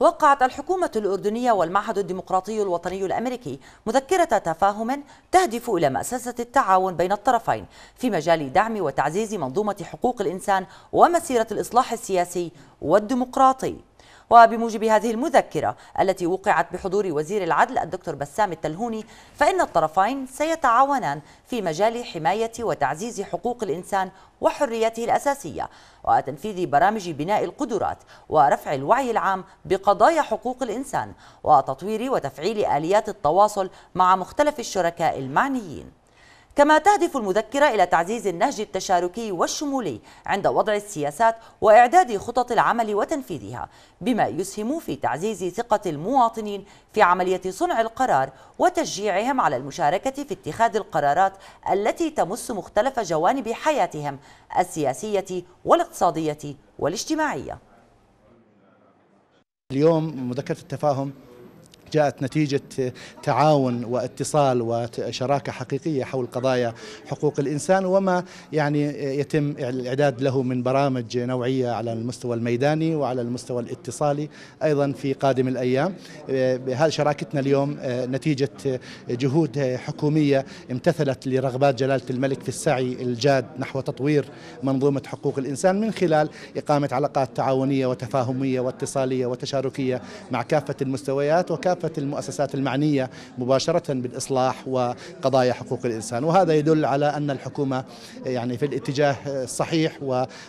وقعت الحكومة الأردنية والمعهد الديمقراطي الوطني الأمريكي مذكرة تفاهم تهدف إلى مأسسة التعاون بين الطرفين في مجال دعم وتعزيز منظومة حقوق الإنسان ومسيرة الإصلاح السياسي والديمقراطي وبموجب هذه المذكرة التي وقعت بحضور وزير العدل الدكتور بسام التلهوني فإن الطرفين سيتعاونان في مجال حماية وتعزيز حقوق الإنسان وحريته الأساسية وتنفيذ برامج بناء القدرات ورفع الوعي العام بقضايا حقوق الإنسان وتطوير وتفعيل آليات التواصل مع مختلف الشركاء المعنيين كما تهدف المذكرة إلى تعزيز النهج التشاركي والشمولي عند وضع السياسات وإعداد خطط العمل وتنفيذها بما يسهم في تعزيز ثقة المواطنين في عملية صنع القرار وتشجيعهم على المشاركة في اتخاذ القرارات التي تمس مختلف جوانب حياتهم السياسية والاقتصادية والاجتماعية اليوم مذكرة التفاهم جاءت نتيجة تعاون واتصال وشراكة حقيقية حول قضايا حقوق الإنسان وما يعني يتم الإعداد له من برامج نوعية على المستوى الميداني وعلى المستوى الاتصالي أيضا في قادم الأيام بهذه شراكتنا اليوم نتيجة جهود حكومية امتثلت لرغبات جلالة الملك في السعي الجاد نحو تطوير منظومة حقوق الإنسان من خلال إقامة علاقات تعاونية وتفاهمية واتصالية وتشاركية مع كافة المستويات وكافة كافة المؤسسات المعنية مباشرة بالإصلاح وقضايا حقوق الإنسان وهذا يدل على أن الحكومة يعني في الاتجاه الصحيح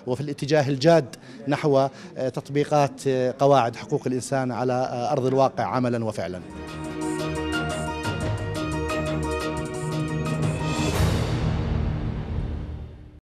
وفي الاتجاه الجاد نحو تطبيقات قواعد حقوق الإنسان على أرض الواقع عملا وفعلا